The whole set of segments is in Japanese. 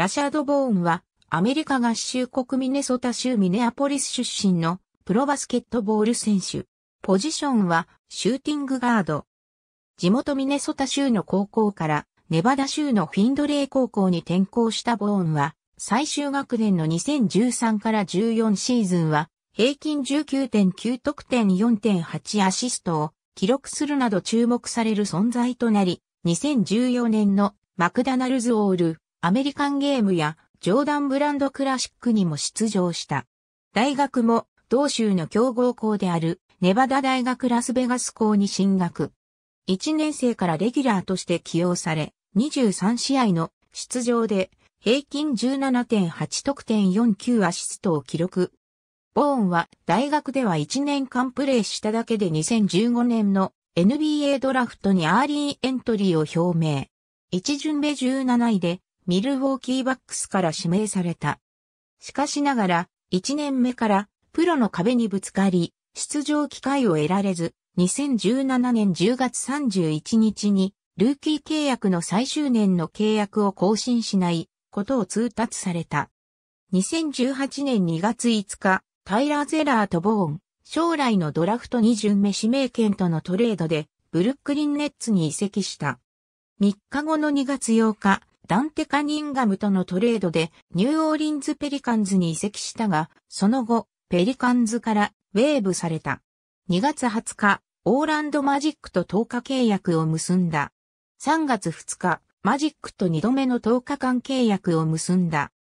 ラシャード・ボーンは、アメリカ合衆国ミネソタ州ミネアポリス出身のプロバスケットボール選手。ポジションはシューティングガード。地元ミネソタ州の高校からネバダ州のフィンドレー高校に転校したボーンは、最終学年の2013から14シーズンは、平均19.9得点4.8アシストを記録するなど注目される存在となり、2014年のマクダナルズオールアメリカンゲームやジョーダンブランドクラシックにも出場した。大学も同州の強豪校であるネバダ大学ラスベガス校に進学。1年生からレギュラーとして起用され、23試合の出場で平均17.8得点49アシストを記録。ボーンは大学では1年間プレーしただけで2015年の NBA ドラフトにアーリーエントリーを表明。1巡目17位でミルウォーキーバックスから指名された。しかしながら、1年目からプロの壁にぶつかり、出場機会を得られず、2017年10月31日に、ルーキー契約の最終年の契約を更新しないことを通達された。2018年2月5日、タイラー・ゼラーとボーン、将来のドラフト2巡目指名権とのトレードで、ブルックリン・ネッツに移籍した。3日後の2月8日、ダンテ・カニンガムとのトレードでニューオーリンズ・ペリカンズに移籍したが、その後、ペリカンズからウェーブされた。2月20日、オーランドマジックと10日契約を結んだ。3月2日、マジックと2度目の10日間契約を結んだ。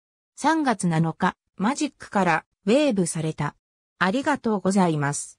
3月7日、マジックからウェーブされた。ありがとうございます。